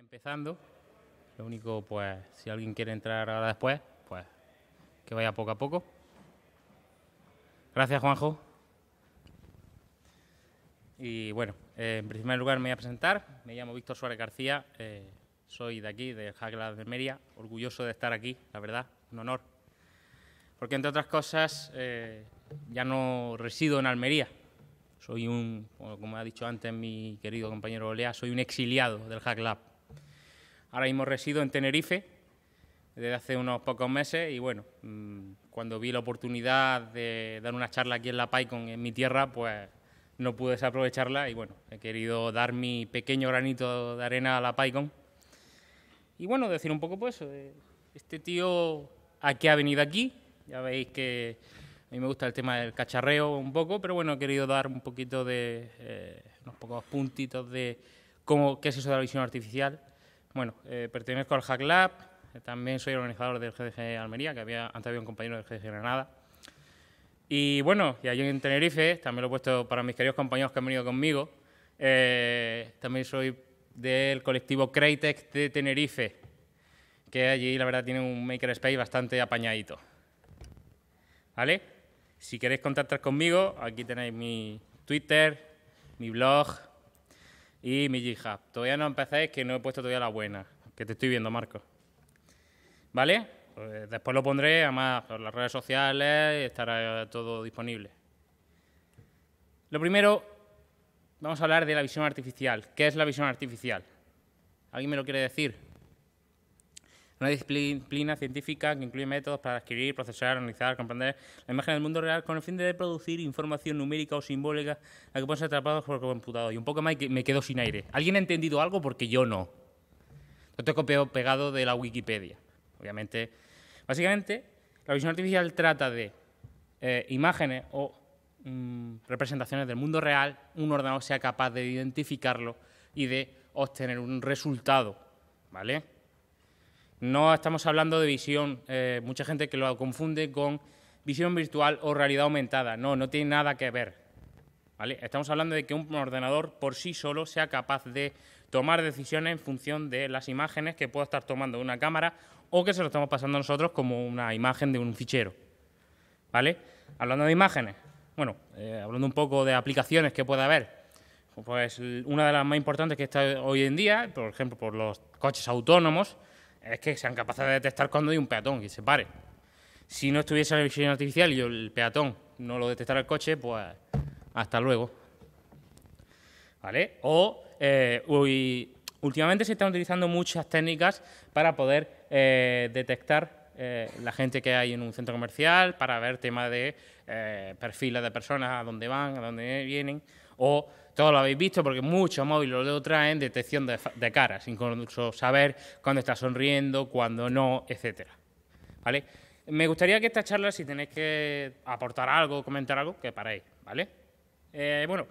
empezando. Lo único, pues, si alguien quiere entrar ahora después, pues, que vaya poco a poco. Gracias, Juanjo. Y bueno, eh, en primer lugar me voy a presentar. Me llamo Víctor Suárez García. Eh, soy de aquí, de Lab de Almería. Orgulloso de estar aquí, la verdad, un honor. Porque, entre otras cosas, eh, ya no resido en Almería. Soy un, como ha dicho antes mi querido compañero Olea, soy un exiliado del Hack Lab. Ahora mismo resido en Tenerife desde hace unos pocos meses y bueno, mm, cuando vi la oportunidad de dar una charla aquí en la PyCon en mi tierra, pues no pude desaprovecharla y bueno, he querido dar mi pequeño granito de arena a la PyCon. Y bueno, decir un poco pues eh, este tío a qué ha venido aquí, ya veis que a mí me gusta el tema del cacharreo un poco, pero bueno, he querido dar un poquito de, eh, unos pocos puntitos de cómo, qué es eso de la visión artificial, bueno, eh, pertenezco al Hack Lab, eh, también soy organizador del GDG Almería, que había, antes había un compañero del GDG Granada. Y bueno, y allí en Tenerife, también lo he puesto para mis queridos compañeros que han venido conmigo, eh, también soy del colectivo Createch de Tenerife, que allí la verdad tiene un makerspace bastante apañadito. ¿Vale? Si queréis contactar conmigo, aquí tenéis mi Twitter, mi blog, y mi hija. Todavía no empecéis, que no he puesto todavía la buena, que te estoy viendo, Marco. ¿Vale? Pues después lo pondré, además, por las redes sociales, y estará todo disponible. Lo primero, vamos a hablar de la visión artificial. ¿Qué es la visión artificial? ¿Alguien me lo quiere decir? una disciplina científica que incluye métodos para adquirir, procesar, analizar, comprender la imagen del mundo real con el fin de producir información numérica o simbólica a que pueden ser atrapados por el computador. Y un poco más que me quedo sin aire. ¿Alguien ha entendido algo? Porque yo no. Lo tengo pegado de la Wikipedia. Obviamente, básicamente, la visión artificial trata de eh, imágenes o mm, representaciones del mundo real, un ordenador sea capaz de identificarlo y de obtener un resultado, ¿vale? No estamos hablando de visión, eh, mucha gente que lo confunde con visión virtual o realidad aumentada. No, no tiene nada que ver. ¿vale? Estamos hablando de que un ordenador por sí solo sea capaz de tomar decisiones en función de las imágenes que pueda estar tomando una cámara o que se lo estamos pasando nosotros como una imagen de un fichero. ¿Vale? Hablando de imágenes, bueno, eh, hablando un poco de aplicaciones que pueda haber, pues una de las más importantes que está hoy en día, por ejemplo, por los coches autónomos, es que sean capaces de detectar cuando hay un peatón y se pare. Si no estuviese la visión artificial y el peatón no lo detectara el coche, pues hasta luego. ¿Vale? O eh, últimamente se están utilizando muchas técnicas para poder eh, detectar eh, la gente que hay en un centro comercial, para ver temas de perfiles de personas, a dónde van, a dónde vienen o todos lo habéis visto porque muchos móviles lo traen detección de, cara, sin saber cuándo está sonriendo, cuándo no, etc. ¿Vale? Me gustaría que esta charla, si tenéis que aportar algo, comentar algo, que paréis, ¿vale? Eh, bueno,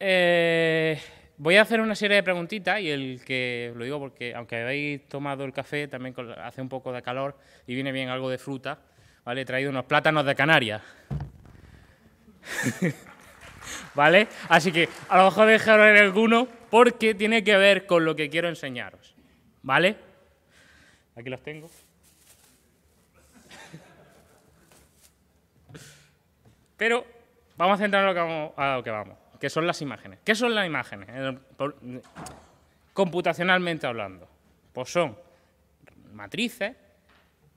eh, voy a hacer una serie de preguntitas y el que, lo digo porque aunque habéis tomado el café, también hace un poco de calor y viene bien algo de fruta, ¿vale? He traído unos plátanos de Canarias. ¿vale? Así que a lo mejor dejaré alguno porque tiene que ver con lo que quiero enseñaros, ¿vale? Aquí los tengo. Pero vamos a centrarnos a lo que vamos, que son las imágenes. ¿Qué son las imágenes? Eh, computacionalmente hablando, pues son matrices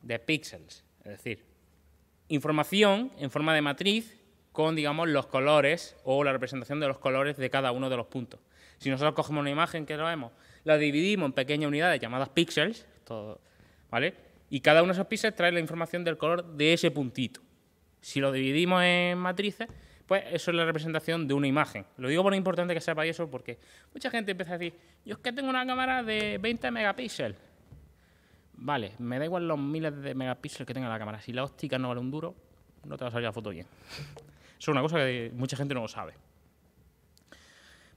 de píxeles, es decir, información en forma de matriz con, digamos, los colores o la representación de los colores de cada uno de los puntos. Si nosotros cogemos una imagen que lo vemos, la dividimos en pequeñas unidades llamadas píxeles, ¿vale? Y cada uno de esos píxeles trae la información del color de ese puntito. Si lo dividimos en matrices, pues eso es la representación de una imagen. Lo digo por lo importante que sepa eso porque mucha gente empieza a decir, yo es que tengo una cámara de 20 megapíxeles. Vale, me da igual los miles de megapíxeles que tenga la cámara. Si la óptica no vale un duro, no te va a salir la foto bien es una cosa que mucha gente no lo sabe.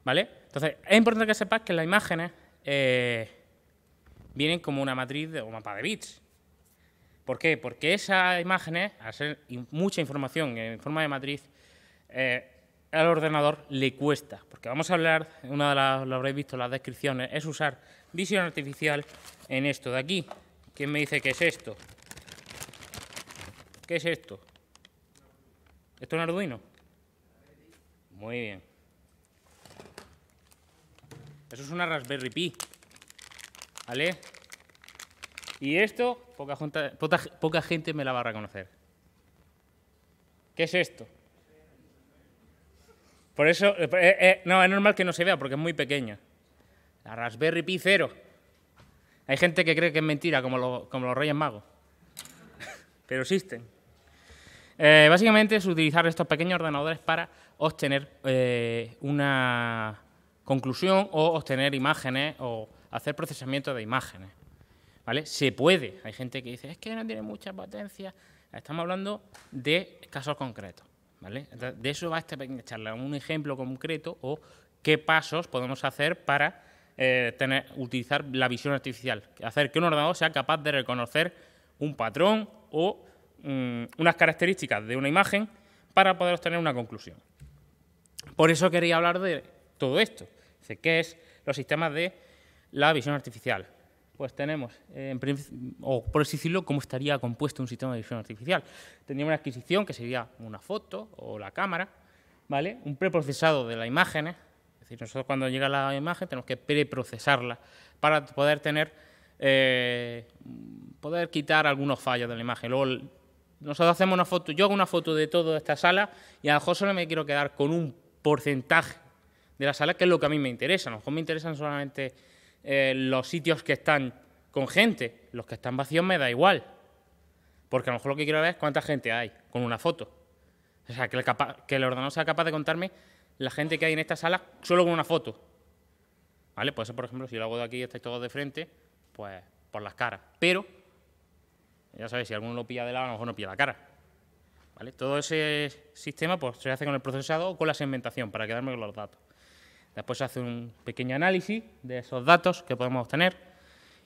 ¿Vale? Entonces, es importante que sepas que las imágenes eh, vienen como una matriz o mapa de bits. ¿Por qué? Porque esa imagen, al ser mucha información en forma de matriz, eh, al ordenador le cuesta. Porque vamos a hablar, una de las, lo habréis visto en las descripciones, es usar visión artificial en esto de aquí. ¿Quién me dice qué es esto? ¿Qué es esto? ¿Esto es un Arduino? Muy bien. Eso es una Raspberry Pi. ¿Vale? Y esto, poca, junta, gente me la va a reconocer. ¿Qué es esto? Por eso, eh, eh, no, es normal que no se vea porque es muy pequeña. La Raspberry Pi 0. Hay gente que cree que es mentira, como, como los Reyes Magos. Pero existen. Eh, básicamente es utilizar estos pequeños ordenadores para obtener eh, una conclusión o obtener imágenes o hacer procesamiento de imágenes. ¿Vale? Se puede. Hay gente que dice, es que no tiene mucha potencia. Estamos hablando de casos concretos. ¿vale? De eso va esta pequeña charla, un ejemplo concreto o qué pasos podemos hacer para eh, tener, utilizar la visión artificial, hacer que un ordenador sea capaz de reconocer un patrón o Mm, unas características de una imagen para poder obtener una conclusión. Por eso quería hablar de todo esto, de qué es los sistemas de la visión artificial. Pues tenemos, o por así decirlo, cómo estaría compuesto un sistema de visión artificial. Tendríamos una adquisición, que sería una foto o la cámara, ¿vale? un preprocesado de las imágenes, es decir, nosotros cuando llega la imagen tenemos que preprocesarla para poder tener eh, poder quitar algunos fallos de la imagen. Luego nosotros hacemos una foto, yo hago una foto de toda esta sala y a lo mejor solo me quiero quedar con un porcentaje de la sala, que es lo que a mí me interesa. A lo mejor me interesan solamente eh, los sitios que están con gente, los que están vacíos me da igual. Porque a lo mejor lo que quiero ver es cuánta gente hay con una foto. O sea, que el, ordenador sea capaz de contarme la gente que hay en esta sala solo con una foto. ¿Vale? Pues eso, por ejemplo, si lo hago de aquí y estáis todos de frente, pues por las caras. Pero ya sabes, si alguno lo pilla de lado, a lo mejor no pilla la cara. ¿Vale? Todo ese sistema pues, se hace con el procesado o con la segmentación para quedarme con los datos. Después se hace un pequeño análisis de esos datos que podemos obtener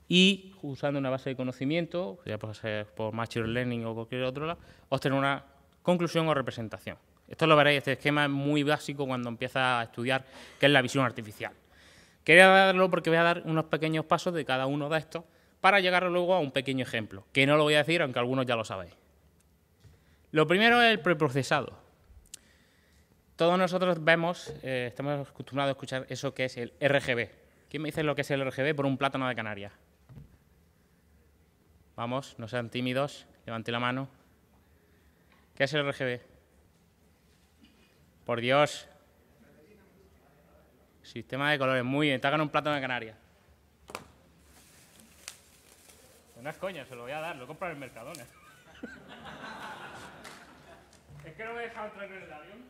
y usando una base de conocimiento, ya puede ser por Machine Learning o cualquier otro, obtener una conclusión o representación. Esto lo veréis, este esquema es muy básico cuando empieza a estudiar qué es la visión artificial. Quería darlo porque voy a dar unos pequeños pasos de cada uno de estos para llegar luego a un pequeño ejemplo, que no lo voy a decir, aunque algunos ya lo sabéis. Lo primero es el preprocesado. Todos nosotros vemos, eh, estamos acostumbrados a escuchar eso que es el RGB. ¿Quién me dice lo que es el RGB por un plátano de Canarias? Vamos, no sean tímidos, levante la mano. ¿Qué es el RGB? Por Dios. Sistema de colores, muy bien, te un plátano de Canarias. No es coña, se lo voy a dar, lo comprado en Mercadona. es que no me he entrar en el avión.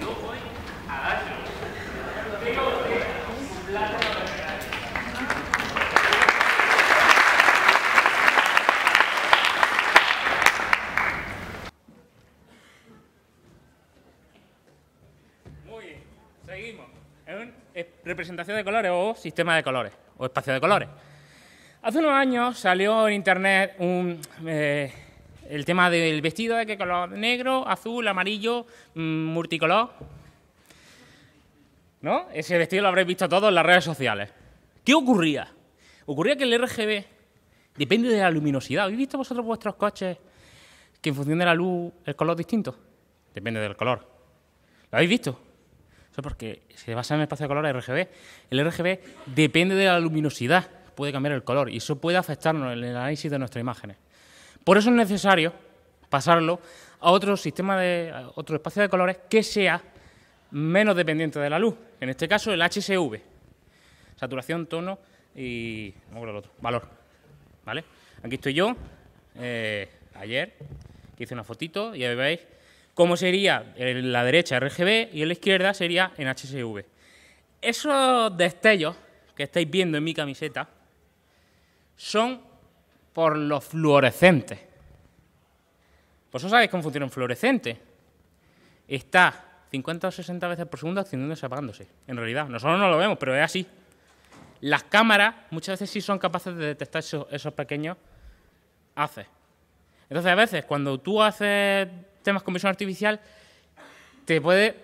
Yo voy a eh, bien, Seguimos. Es representación de colores o sistema de colores o espacio de colores. Hace unos años salió en internet un, eh, el tema del vestido de qué color, negro, azul, amarillo, mm, multicolor. ¿No? Ese vestido lo habréis visto todos en las redes sociales. ¿Qué ocurría? Ocurría que el RGB depende de la luminosidad. ¿Habéis visto vosotros vuestros coches que en función de la luz el color es distinto? Depende del color. ¿Lo habéis visto? porque se basa en el espacio de color RGB. El RGB depende de la luminosidad, puede cambiar el color y eso puede afectarnos en el análisis de nuestras imágenes. Por eso es necesario pasarlo a otro sistema de otro espacio de colores que sea menos dependiente de la luz. En este caso el HSV, saturación, tono y valor. ¿Vale? Aquí estoy yo eh, ayer que hice una fotito y ahí veis como sería en la derecha RGB y en la izquierda sería en HSV. Esos destellos que estáis viendo en mi camiseta son por los fluorescentes. Vosotros pues sabéis cómo funciona un fluorescente. Está 50 o 60 veces por segundo encendiéndose y apagándose. En realidad, nosotros no lo vemos, pero es así. Las cámaras muchas veces sí son capaces de detectar esos, esos pequeños haces. Entonces, a veces, cuando tú haces temas con visión artificial, te puede,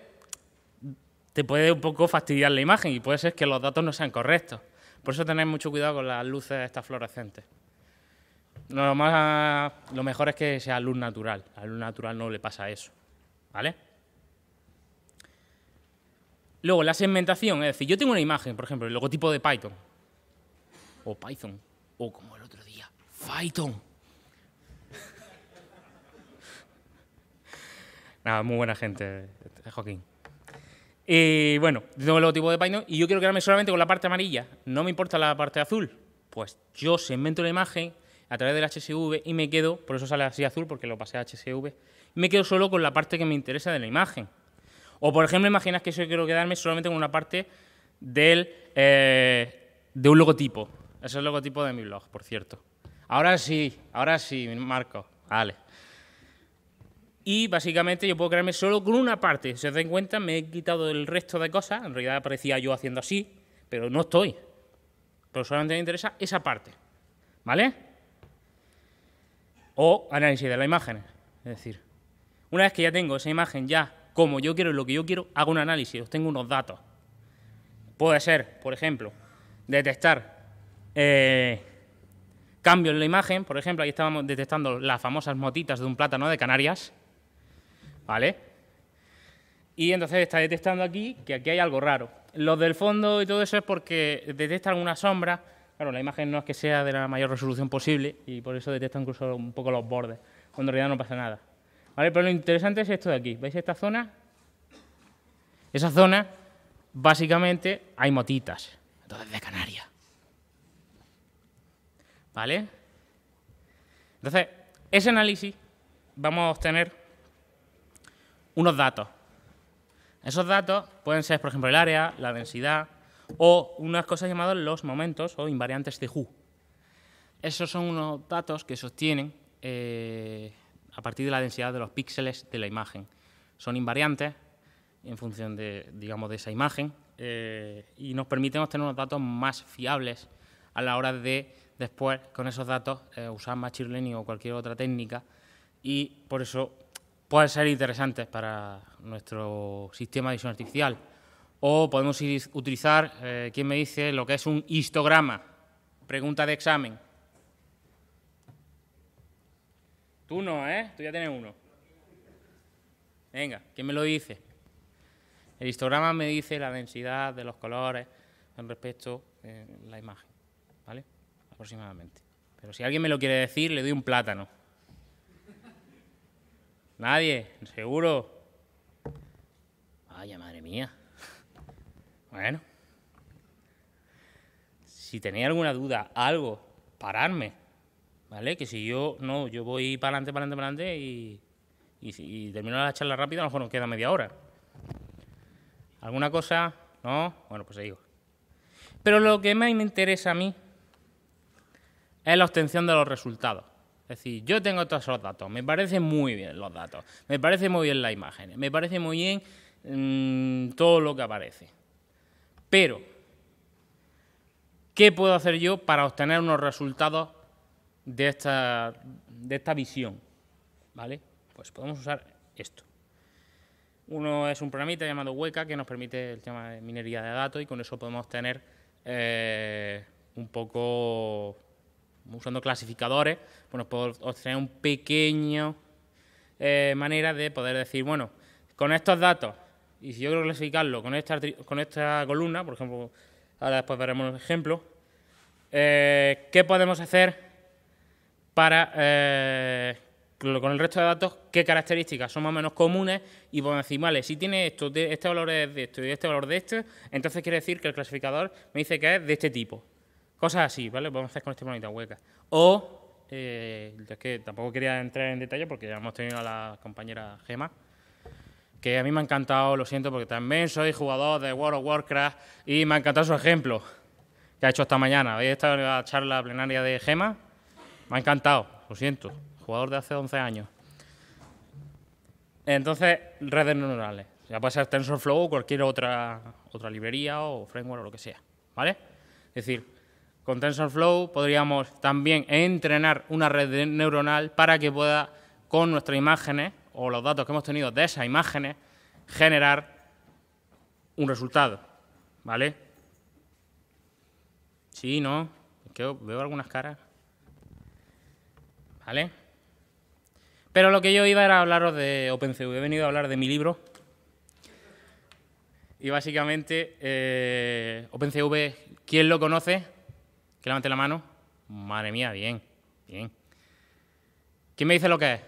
te puede un poco fastidiar la imagen y puede ser que los datos no sean correctos. Por eso tenéis mucho cuidado con las luces estas fluorescentes. Lo, lo mejor es que sea luz natural. A luz natural no le pasa eso. ¿Vale? Luego, la segmentación, es decir, yo tengo una imagen, por ejemplo, el logotipo de Python, o Python, o como el otro día, Python. Nada, ah, muy buena gente, Joaquín. Y bueno, tengo el logotipo de Python y yo quiero quedarme solamente con la parte amarilla. No me importa la parte azul. Pues yo se invento la imagen a través del HSV y me quedo, por eso sale así azul porque lo pasé a HSV, me quedo solo con la parte que me interesa de la imagen. O por ejemplo, imaginas que yo quiero quedarme solamente con una parte del, eh, de un logotipo. Ese es el logotipo de mi blog, por cierto. Ahora sí, ahora sí, Marco. Vale. Y básicamente yo puedo crearme solo con una parte. Si os dan cuenta, me he quitado el resto de cosas. En realidad parecía yo haciendo así, pero no estoy. Pero solamente me interesa esa parte. ¿Vale? O análisis de la imagen, Es decir, una vez que ya tengo esa imagen ya como yo quiero y lo que yo quiero, hago un análisis, tengo unos datos. Puede ser, por ejemplo, detectar eh, cambios en la imagen. Por ejemplo, ahí estábamos detectando las famosas motitas de un plátano de Canarias ¿vale? Y entonces está detectando aquí que aquí hay algo raro. Los del fondo y todo eso es porque detecta alguna sombra. Claro, la imagen no es que sea de la mayor resolución posible y por eso detecta incluso un poco los bordes, cuando en realidad no pasa nada. ¿Vale? Pero lo interesante es esto de aquí. ¿Veis esta zona? Esa zona, básicamente, hay motitas. Entonces, de Canarias. ¿Vale? Entonces, ese análisis vamos a obtener unos datos. Esos datos pueden ser, por ejemplo, el área, la densidad o unas cosas llamadas los momentos o invariantes de Hu. Esos son unos datos que sostienen eh, a partir de la densidad de los píxeles de la imagen. Son invariantes en función de, digamos, de esa imagen eh, y nos permiten obtener unos datos más fiables a la hora de después, con esos datos, eh, usar Machine Learning o cualquier otra técnica y por eso pueden ser interesantes para nuestro sistema de visión artificial. O podemos utilizar, eh, ¿quién me dice?, lo que es un histograma, pregunta de examen. Tú no, ¿eh? Tú ya tienes uno. Venga, ¿quién me lo dice? El histograma me dice la densidad de los colores en respecto a eh, la imagen, ¿vale? Aproximadamente. Pero si alguien me lo quiere decir, le doy un plátano. Nadie, seguro. Vaya, madre mía. Bueno. Si tenéis alguna duda, algo, pararme. ¿Vale? Que si yo, no, yo voy para adelante, para adelante, para adelante y, termino la charla rápida, a lo mejor nos queda media hora. ¿Alguna cosa? ¿No? Bueno, pues digo. Pero lo que más me interesa a mí es la obtención de los resultados. Es decir, yo tengo todos esos datos, me parecen muy bien los datos, me parece muy bien las imágenes, me parece muy bien mm, todo lo que aparece. Pero, ¿qué puedo hacer yo para obtener unos resultados de esta, de esta visión? ¿Vale? Pues podemos usar esto. Uno es un programita llamado Hueca que nos permite el tema de minería de datos y con eso podemos tener eh, un poco usando clasificadores, bueno, puedo obtener un pequeño eh, manera de poder decir, bueno, con estos datos, y si yo quiero clasificarlo con esta, con esta columna, por ejemplo, ahora después veremos los ejemplo, eh, ¿qué podemos hacer para, eh, con el resto de datos, qué características son más o menos comunes y podemos si tiene estos este valor de esto y este valor de este, entonces quiere decir que el clasificador me dice que es de este tipo. Cosas así, ¿vale? Vamos a hacer con este bonita hueca. O, eh, es que tampoco quería entrar en detalle porque ya hemos tenido a la compañera Gema, que a mí me ha encantado, lo siento, porque también soy jugador de World of Warcraft y me ha encantado su ejemplo que ha hecho esta mañana. Habéis estado en la charla plenaria de Gema, me ha encantado, lo siento, jugador de hace 11 años. Entonces, redes neuronales. Ya puede ser TensorFlow o cualquier otra, otra librería o framework o lo que sea, ¿vale? Es decir, con TensorFlow podríamos también entrenar una red neuronal para que pueda, con nuestras imágenes o los datos que hemos tenido de esas imágenes, generar un resultado. ¿Vale? Sí, no. que veo algunas caras. ¿Vale? Pero lo que yo iba era hablaros de OpenCV. He venido a hablar de mi libro. Y básicamente, eh, OpenCV, ¿quién lo conoce? Que levante la mano. Madre mía, bien, bien. ¿Quién me dice lo que es?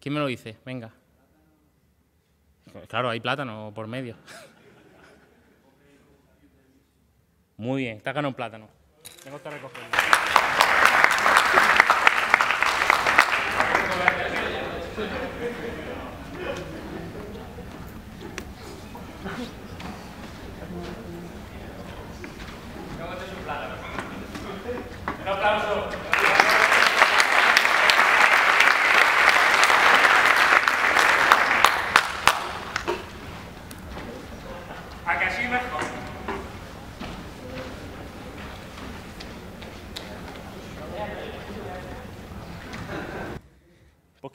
¿Quién me lo dice? Venga. Claro, hay plátano por medio. Muy bien, está un plátano. Tengo que recogerlo.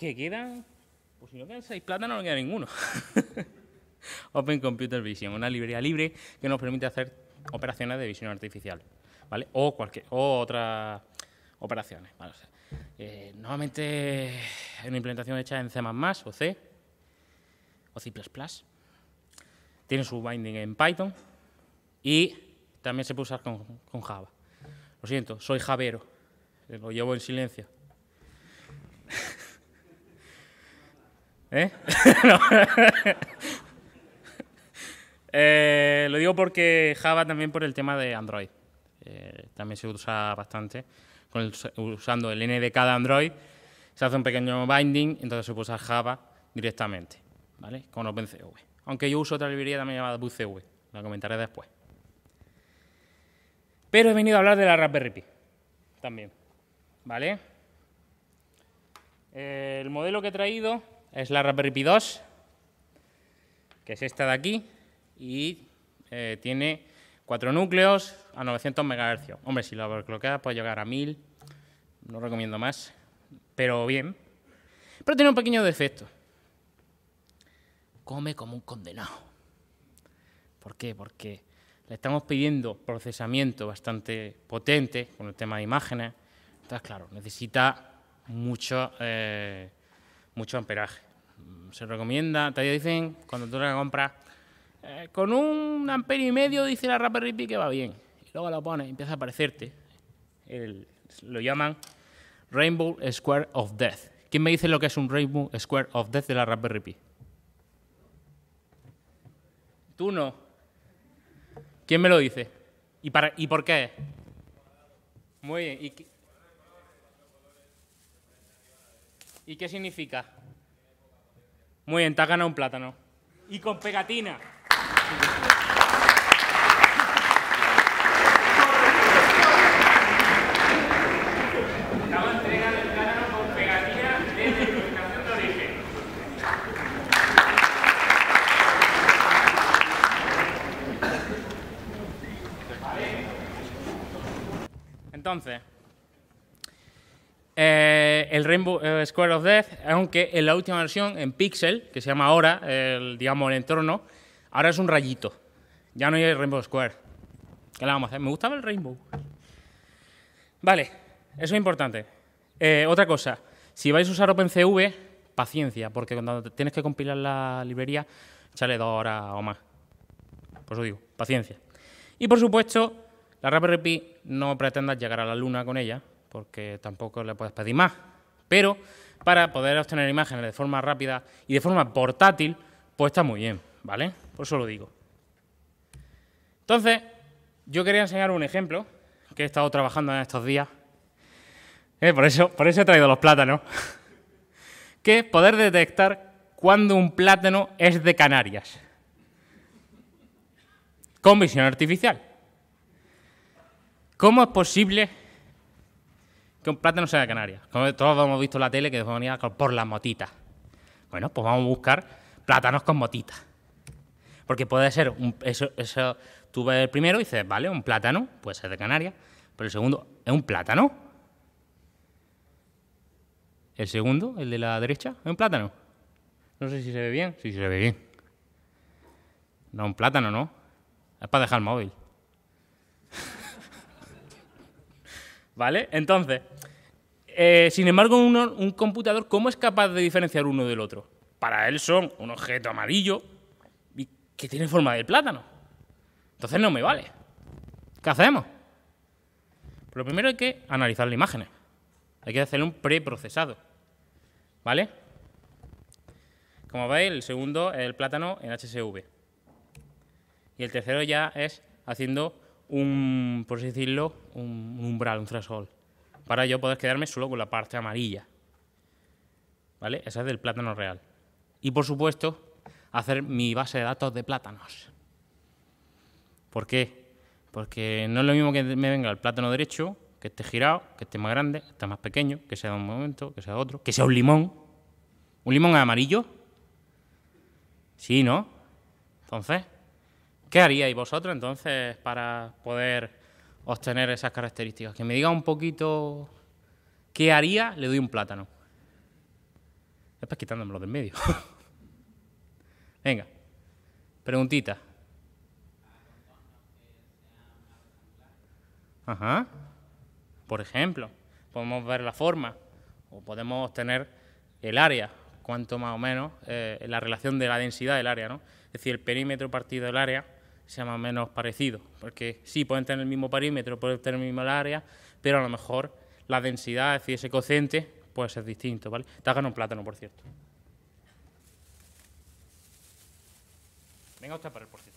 que quedan, pues si no quedan seis plátanos, no queda ninguno. Open Computer Vision, una librería libre que nos permite hacer operaciones de visión artificial, ¿vale? O, cualquier, otra otras operaciones. Nuevamente hay una implementación hecha en C++ o C o C++. Tiene su binding en Python y también se puede usar con, con Java. Lo siento, soy javero, lo llevo en silencio. ¿Eh? Eh, lo digo porque Java también por el tema de Android. Eh, también se usa bastante. usando el NDK de Android se hace un pequeño binding, entonces se usa Java directamente, ¿vale? Con OpenCV. Aunque yo uso otra librería también llamada BootCV, la comentaré después. Pero he venido a hablar de la Raspberry Pi también, ¿vale? El modelo que he traído es la Raspberry Pi 2, que es esta de aquí, y eh, tiene cuatro núcleos a 900 MHz. Hombre, si lo bloqueas puede llegar a 1000, no recomiendo más, pero bien. Pero tiene un pequeño defecto. Come como un condenado. ¿Por qué? Porque le estamos pidiendo procesamiento bastante potente con el tema de imágenes. Entonces, claro, necesita mucho, eh, mucho amperaje se recomienda, te dicen cuando tú la compras, eh, con un amperio y medio dice la rapper Pi que va bien. Y luego lo pones empieza a aparecerte. lo llaman Rainbow Square of Death. ¿Quién me dice lo que es un Rainbow Square of Death de la rapper Pi? Tú no. ¿Quién me lo dice? ¿Y, para, y por qué? Muy bien. ¿Y qué, ¿Y qué significa? Muy bien, te ha ganado un plátano. Y con pegatina. Estamos entregando el plátano con pegatina desde la de origen. Entonces el Rainbow eh, Square of Death, aunque en la última versión, en Pixel, que se llama ahora, el, digamos, el entorno, ahora es un rayito. Ya no hay Rainbow Square. ¿Qué le vamos a hacer? Me gustaba el Rainbow. Vale, eso es importante. Eh, otra cosa, si vais a usar OpenCV, paciencia, porque cuando tienes que compilar la librería, échale dos horas o más. Por eso digo, paciencia. Y por supuesto, la Pi, no pretendas llegar a la luna con ella, porque tampoco le puedes pedir más. Pero para poder obtener imágenes de forma rápida y de forma portátil, pues está muy bien, ¿vale? Por eso lo digo. Entonces, yo quería enseñar un ejemplo que he estado trabajando en estos días. Eh, por, eso, por eso he traído los plátanos. que es poder detectar cuando un plátano es de Canarias. Con visión artificial. ¿Cómo es posible un plátano sea de Canarias. Como todos hemos visto la tele que ponía por las motitas. Bueno, pues vamos a buscar plátanos con motitas. Porque puede ser, eso, eso, tú ves el primero y dices, vale, un plátano, puede ser de Canarias, pero el segundo es un plátano. El segundo, el de la derecha, es un plátano. No sé si se ve bien. Sí, se ve bien. No, un plátano, ¿no? Es para dejar el móvil. ¿Vale? Entonces, eh, sin embargo, un, computador, ¿cómo es capaz de diferenciar uno del otro? Para él son un objeto amarillo y que tiene forma de plátano. Entonces no me vale. ¿Qué hacemos? Lo primero hay que analizar las imágenes. Hay que hacerle un preprocesado. ¿Vale? Como veis, el segundo es el plátano en HSV. Y el tercero ya es haciendo un, por así decirlo, un, umbral, un threshold, para yo poder quedarme solo con la parte amarilla. ¿Vale? Esa es del plátano real. Y por supuesto, hacer mi base de datos de plátanos. ¿Por qué? Porque no es lo mismo que me venga el plátano derecho, que esté girado, que esté más grande, que esté más pequeño, que sea de un momento, que sea otro, que sea un limón. ¿Un limón amarillo? Sí, ¿no? Entonces, ¿Qué haríais vosotros entonces para poder obtener esas características? Que me diga un poquito qué haría, le doy un plátano. Después quitándomelo del medio. Venga, preguntita. Ajá. Por ejemplo, podemos ver la forma o podemos obtener el área, cuánto más o menos, eh, la relación de la densidad del área, ¿no? Es decir, el perímetro partido del área sea más menos parecido, porque sí, pueden tener el mismo parímetro, pueden tener el mismo área, pero a lo mejor la densidad, es decir, ese cociente, puede ser distinto, ¿vale? Está ganando un plátano, por cierto. Venga usted para el por cierto.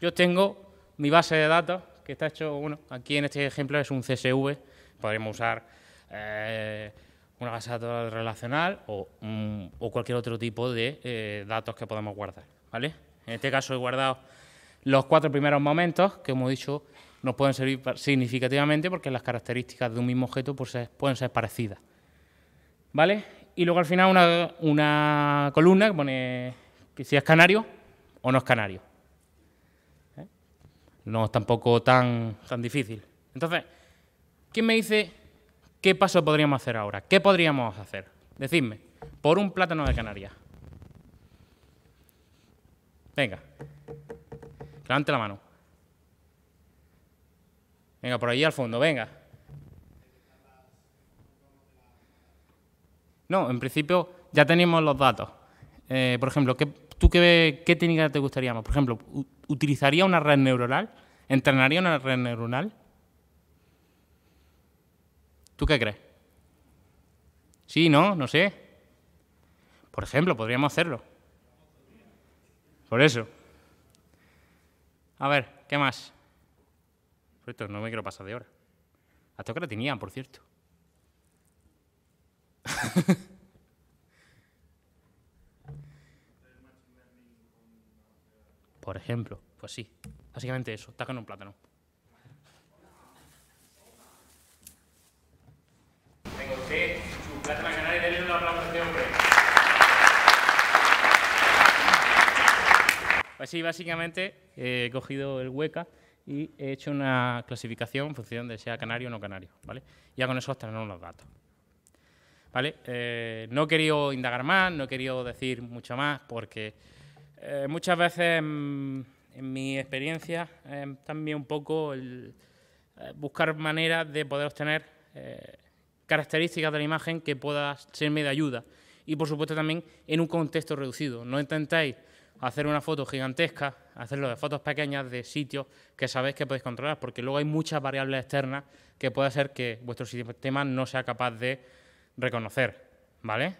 Yo tengo mi base de datos, que está hecho, bueno, aquí en este ejemplo es un CSV, podríamos usar eh, una base de datos relacional o, mm, cualquier otro tipo de eh, datos que podamos guardar, ¿vale? En este caso he guardado los cuatro primeros momentos, que como he dicho nos pueden servir significativamente porque las características de un mismo objeto pues, pueden ser parecidas, ¿vale? Y luego al final una, columna que pone si es canario o no es canario no es tampoco tan, tan difícil. Entonces, ¿quién me dice qué paso podríamos hacer ahora? ¿Qué podríamos hacer? Decidme, por un plátano de Canarias. Venga, levante la mano. Venga, por ahí al fondo, venga. No, en principio ya tenemos los datos. Eh, por ejemplo, ¿qué, ¿tú qué, qué técnica te gustaría más? Por ejemplo, ¿utilizaría una red neuronal? ¿Entrenaría una red neuronal? ¿Tú qué crees? Sí, no, no sé. Por ejemplo, podríamos hacerlo. Por eso. A ver, ¿qué más? esto no me quiero pasar de hora. Hasta que la tenían, por cierto. Por ejemplo, pues sí. Básicamente eso, tacan un plátano. Tengo usted su plátano y este hombre. Pues sí, básicamente eh, he cogido el hueca y he hecho una clasificación en función de sea canario o no canario, ¿vale? Ya con eso tenemos los datos. ¿Vale? Eh, no he querido indagar más, no he querido decir mucho más porque eh, muchas veces, mm, en, mi experiencia, eh, también un poco eh, buscar maneras de poder obtener características de la imagen que pueda serme de ayuda. Y, por supuesto, también en un contexto reducido. No intentáis hacer una foto gigantesca, hacerlo de fotos pequeñas de sitios que sabéis que podéis controlar, porque luego hay muchas variables externas que puede ser que vuestro sistema no sea capaz de reconocer, ¿vale?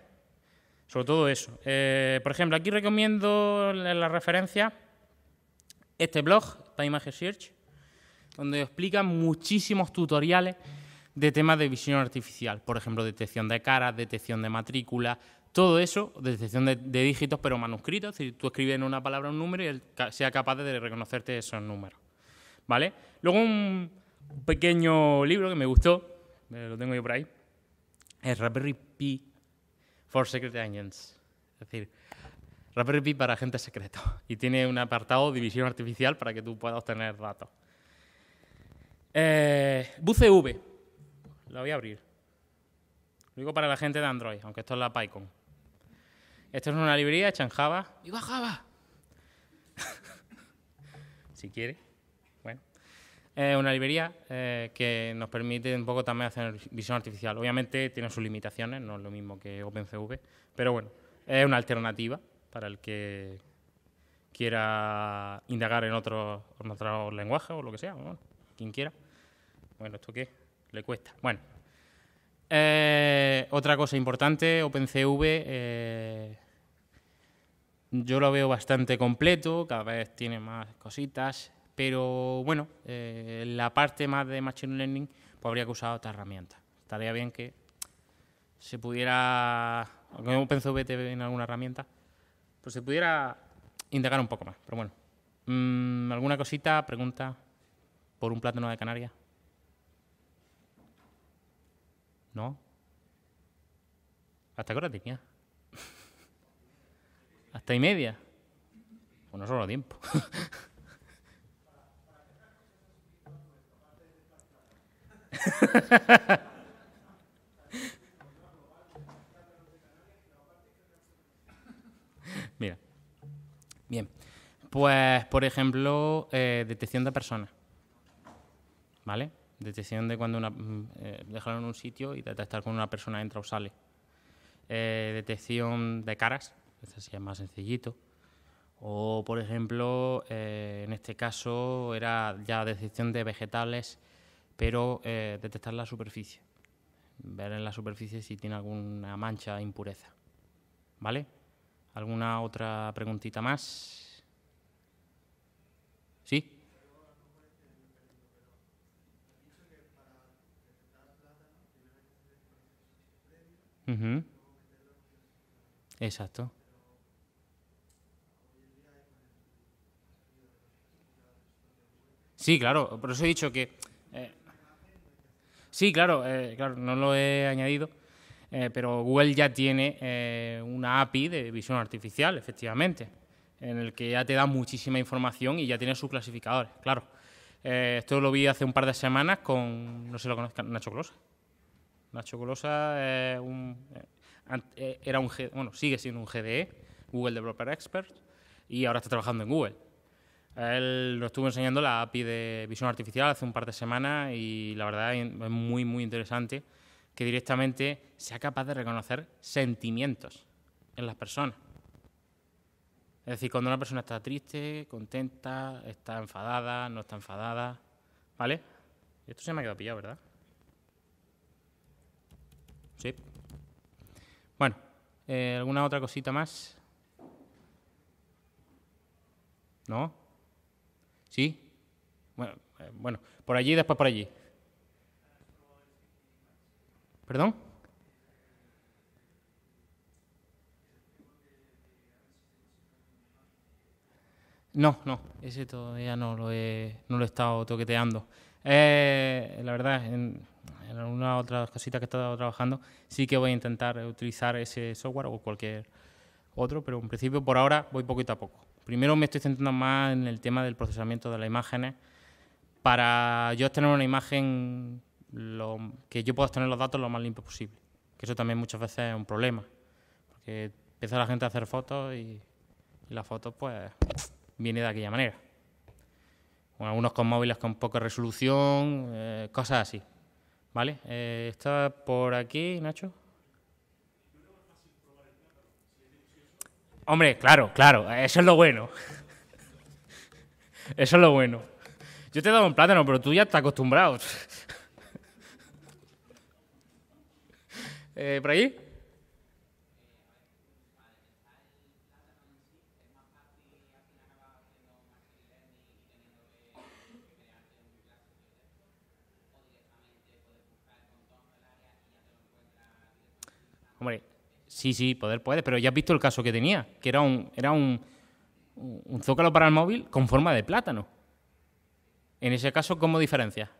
Sobre todo eso. Eh, por ejemplo, aquí recomiendo la, referencia, este blog, Time Search, donde explica muchísimos tutoriales de temas de visión artificial. Por ejemplo, detección de caras, detección de matrícula, todo eso, detección de, dígitos pero manuscritos. Es decir, tú escribes en una palabra un número y él sea capaz de reconocerte esos números. ¿Vale? Luego un pequeño libro que me gustó, eh, lo tengo yo por ahí, es Raspberry for Secret Agents, es decir, Raspberry para agentes secretos. Y tiene un apartado de artificial para que tú puedas obtener datos. Eh, BuCV, la voy a abrir. Lo digo para la gente de Android, aunque esto es la PyCon. Esto es una librería hecha en Java. ¡Viva Java! si quiere. Es una librería eh, que nos permite un poco también hacer visión artificial. Obviamente tiene sus limitaciones, no es lo mismo que OpenCV, pero bueno, es una alternativa para el que quiera indagar en otros otro lenguaje o lo que sea, quien quiera. Bueno, ¿esto qué? Le cuesta. Bueno. Eh, otra cosa importante, OpenCV, eh, yo lo veo bastante completo, cada vez tiene más cositas, pero bueno, eh, la parte más de Machine Learning, pues habría que usar otra herramienta. Estaría bien que se pudiera, aunque no pienso en alguna herramienta, pues se pudiera indagar un poco más. Pero bueno, mm, ¿alguna cosita, pregunta por un plátano de Canarias? ¿No? ¿Hasta qué hora tenía? ¿Hasta y media? Bueno, pues solo tiempo. Mira. Bien. Pues, por ejemplo, eh, detección de personas. ¿Vale? Detección de cuando una, mm, eh, dejaron un sitio y detectar cuando una persona entra o sale. Eh, detección de caras, este sí es más sencillito. O, por ejemplo, en este caso era ya detección de vegetales pero eh, detectar la superficie, ver en la superficie si tiene alguna mancha, impureza. ¿Vale? ¿Alguna otra preguntita más? ¿Sí? Exacto. Sí, claro, por eso he dicho que Sí, claro, eh, claro, no lo he añadido, eh, pero Google ya tiene eh, una API de visión artificial, efectivamente, en el que ya te da muchísima información y ya tiene sus clasificadores, claro. esto lo vi hace un par de semanas con, no sé lo conozcan, Nacho Colosa. Nacho Colosa era un, bueno, sigue siendo un GDE, Google Developer Expert, y ahora está trabajando en Google. Él lo estuvo enseñando la API de visión artificial hace un par de semanas y la verdad es muy, muy interesante que directamente sea capaz de reconocer sentimientos en las personas. Es decir, cuando una persona está triste, contenta, está enfadada, no está enfadada, ¿vale? Esto se me ha quedado pillado, ¿verdad? Sí. Bueno, eh, ¿alguna otra cosita más? ¿No? ¿Sí? Bueno, eh, bueno por allí y después por allí. ¿Perdón? No, no, ese todavía no lo he, lo estado toqueteando. Eh, la verdad, en, en alguna otra cosita que he estado trabajando, sí que voy a intentar utilizar ese software o cualquier otro, pero en principio por ahora voy poquito a poco. Primero me estoy centrando más en el tema del procesamiento de las imágenes. Para yo tener una imagen, que yo pueda tener los datos lo más limpio posible. Que eso también muchas veces es un problema. Porque empieza la gente a hacer fotos y, la foto pues, viene de aquella manera. algunos con móviles con poca resolución, eh, cosas así. ¿Vale? Eh, ¿Está por aquí, Nacho? Hombre, claro, claro, eso es lo bueno. Eso es lo bueno. Yo te he dado un plátano, pero tú ya estás acostumbrado. Eh, ¿Por ahí? Hombre, Sí, sí, poder puede, pero ya has visto el caso que tenía, que era un, era un, zócalo para el móvil con forma de plátano. En ese caso, ¿cómo diferencia?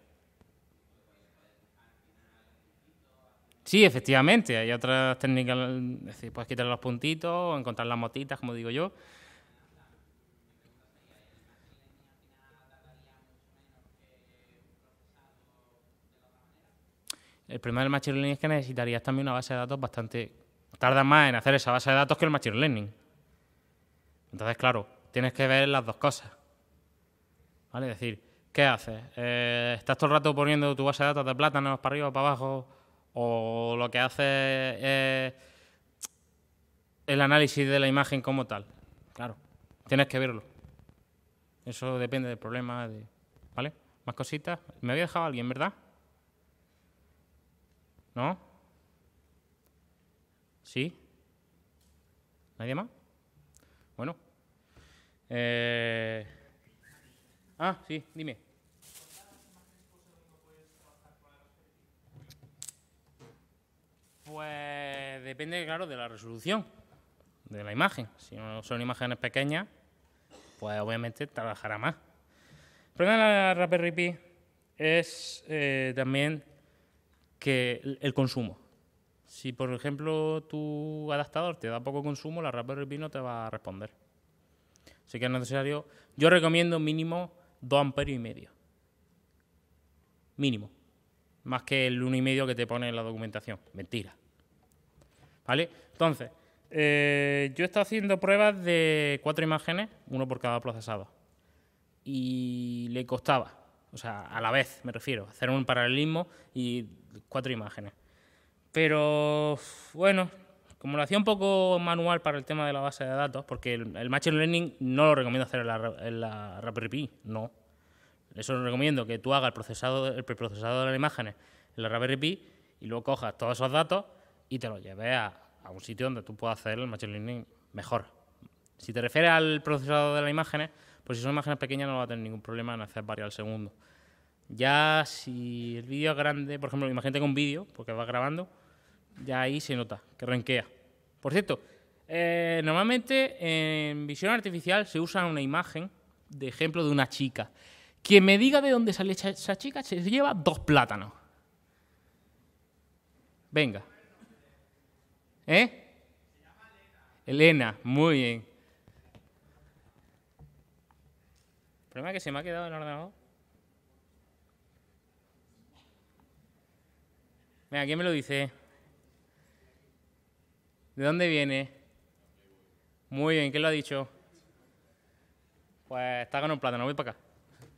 Sí, efectivamente, hay otras técnicas, es decir, puedes quitar los puntitos, encontrar las motitas, como digo yo. El problema del machine es que necesitarías también una base de datos bastante tarda más en hacer esa base de datos que el Machine Learning. Entonces, claro, tienes que ver las dos cosas. ¿Vale? Es decir, ¿qué haces? Eh, ¿Estás todo el rato poniendo tu base de datos de plátanos para arriba, para abajo? ¿O lo que haces es el análisis de la imagen como tal? Claro, tienes que verlo. Eso depende del problema. De, ¿Vale? Más cositas. Me había dejado alguien, ¿verdad? ¿No? ¿Sí? ¿Nadie más? Bueno. Eh, ah, sí, dime. Pues depende, claro, de la resolución de la imagen. Si no son imágenes pequeñas, pues obviamente trabajará más. El problema de la Raspberry es eh, también que el consumo. Si, por ejemplo, tu adaptador te da poco consumo, la Raspberry Pi no te va a responder. Así que es necesario. Yo recomiendo mínimo 2 amperios y medio. Mínimo. Más que el 1,5 y medio que te pone en la documentación. Mentira. ¿Vale? Entonces, eh, yo he estado haciendo pruebas de cuatro imágenes, uno por cada procesado. Y le costaba, o sea, a la vez me refiero, hacer un paralelismo y cuatro imágenes. Pero bueno, como lo hacía un poco manual para el tema de la base de datos, porque el, Machine Learning no lo recomiendo hacer en la, en Pi, no. Eso lo recomiendo, que tú hagas el procesado, el preprocesado de las imágenes en la Raspberry Pi y luego cojas todos esos datos y te los lleves a, un sitio donde tú puedas hacer el Machine Learning mejor. Si te refieres al procesado de las imágenes, pues si son imágenes pequeñas no va a tener ningún problema en hacer varias al segundo. Ya si el vídeo es grande, por ejemplo, imagínate con un vídeo, porque va grabando, ya ahí se nota que renquea. Por cierto, eh, normalmente en visión artificial se usa una imagen de ejemplo de una chica. Quien me diga de dónde sale esa chica se lleva dos plátanos. Venga. ¿Eh? Elena, muy bien. El problema es que se me ha quedado en el ordenador. Venga, ¿quién me lo dice? ¿De dónde viene? Muy bien, ¿quién lo ha dicho? Pues está con un plátano, voy para acá.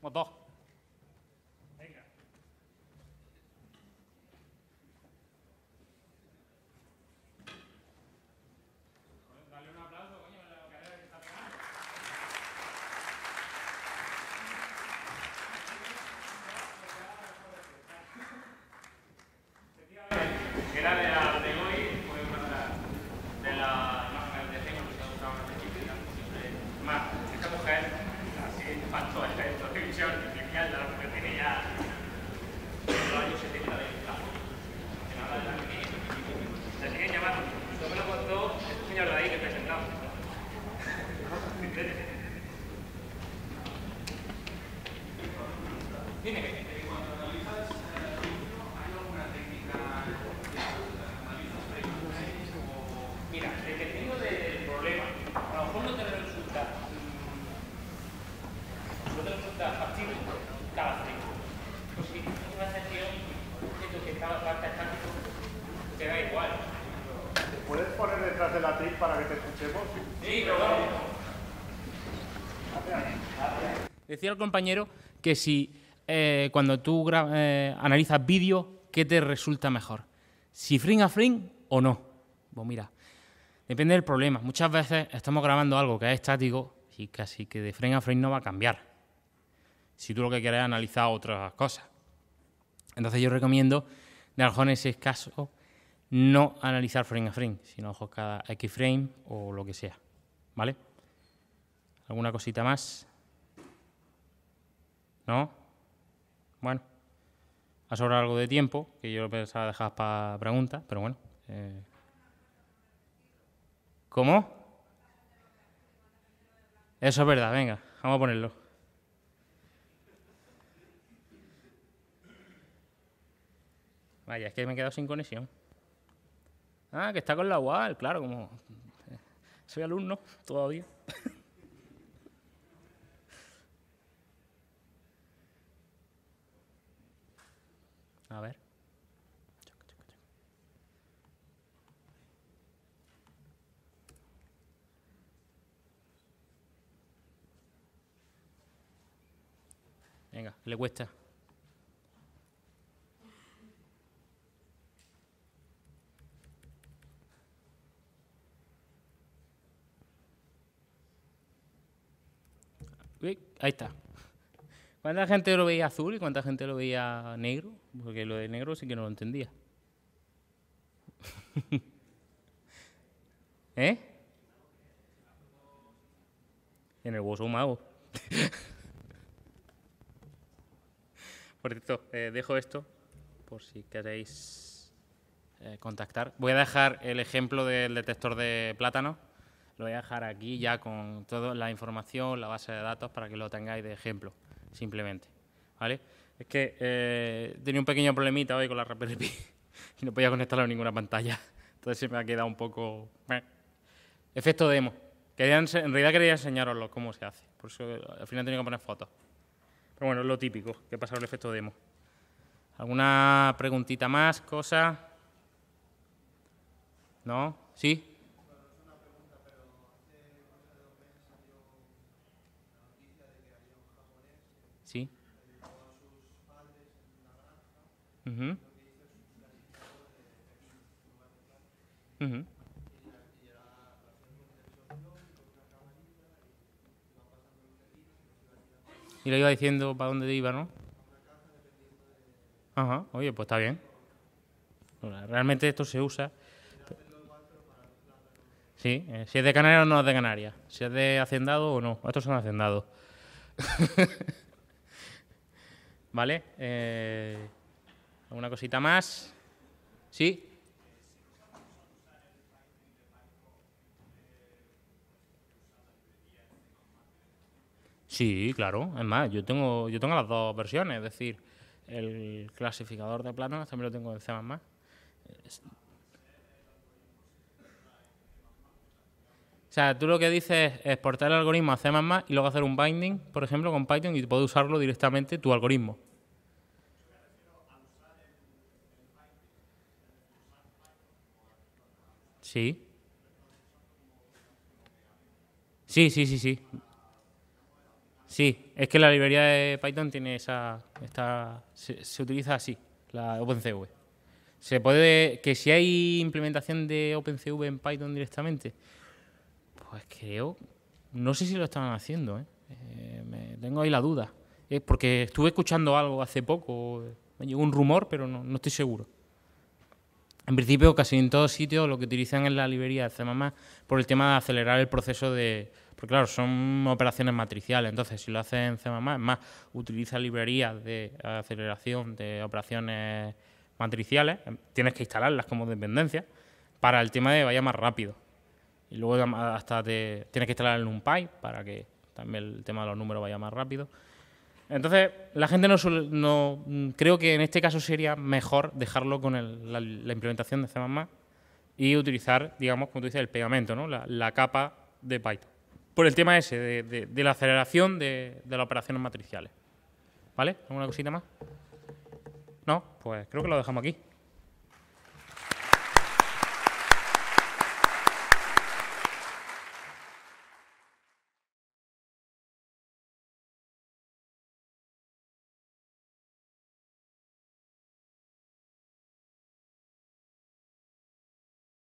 Vamos decía el compañero que si eh, cuando tú eh, analizas vídeo, ¿qué te resulta mejor? ¿Si frame a frame o no? Pues mira, depende del problema. Muchas veces estamos grabando algo que es estático y casi que de frame a frame no va a cambiar. Si tú lo que quieres es analizar otras cosas. Entonces yo recomiendo, de mejor en ese caso, no analizar frame a frame, sino cada X frame o lo que sea. ¿Vale? ¿Alguna cosita más? ¿No? Bueno, ha sobrado algo de tiempo, que yo pensaba dejar para preguntas, pero bueno. Eh. ¿Cómo? Eso es verdad, venga, vamos a ponerlo. Vaya, es que me he quedado sin conexión. Ah, que está con la UAL, claro, como eh, soy alumno todavía. A ver. Venga, le cuesta. ahí está. ¿Cuánta gente lo veía azul y cuánta gente lo veía negro? Porque lo de negro sí que no lo entendía. ¿Eh? En el hueso mago. por cierto, eh, dejo esto por si queréis eh, contactar. Voy a dejar el ejemplo del detector de plátano. Lo voy a dejar aquí ya con toda la información, la base de datos, para que lo tengáis de ejemplo simplemente. ¿Vale? Es que eh, tenía un pequeño problemita hoy con la Raspberry y no podía conectarlo a ninguna pantalla. Entonces se me ha quedado un poco... Efecto demo. Quería, en realidad quería enseñaroslo cómo se hace. Por eso al final tenía que poner fotos. Pero bueno, es lo típico, que pasa con el efecto demo. ¿Alguna preguntita más, cosa? ¿No? ¿Sí? Y le iba diciendo para dónde iba, ¿no? Ajá, oye, pues está bien. realmente esto se usa. Sí, eh, si es de Canarias o no es de Canarias. Si es de Hacendado o no. Estos son Hacendados. ¿Vale? Eh, ¿Alguna cosita más? ¿Sí? Sí, claro. Es más, yo tengo, yo tengo las dos versiones, es decir, el clasificador de plátanos también lo tengo en C. O sea, tú lo que dices es exportar el algoritmo a C y luego hacer un binding, por ejemplo, con Python y puedes usarlo directamente tu algoritmo. Sí. Sí, sí, sí, sí. Sí, es que la librería de Python tiene esa. se, utiliza así, la OpenCV. Se puede. Que si hay implementación de OpenCV en Python directamente. Pues creo. No sé si lo están haciendo, ¿eh? Eh, me, tengo ahí la duda. porque estuve escuchando algo hace poco. Me llegó un rumor, pero no, no estoy seguro. En principio, casi en todos sitios lo que utilizan es la librería de CMMA por el tema de acelerar el proceso de... Porque claro, son operaciones matriciales, entonces si lo hacen en CMMA, es más, utiliza librerías de aceleración de operaciones matriciales, em, tienes que instalarlas como dependencia para el tema de vaya más rápido. Y luego hasta te, tienes que instalar un NumPy para que también el tema de los números vaya más rápido. Entonces, la gente no, no Creo que en este caso sería mejor dejarlo con la, implementación de C++ y utilizar, digamos, como tú dices, el pegamento, ¿no? la, capa de Python. Por el tema ese, de, la aceleración de, de, las operaciones matriciales. ¿Vale? ¿Alguna cosita más? No, pues creo que lo dejamos aquí.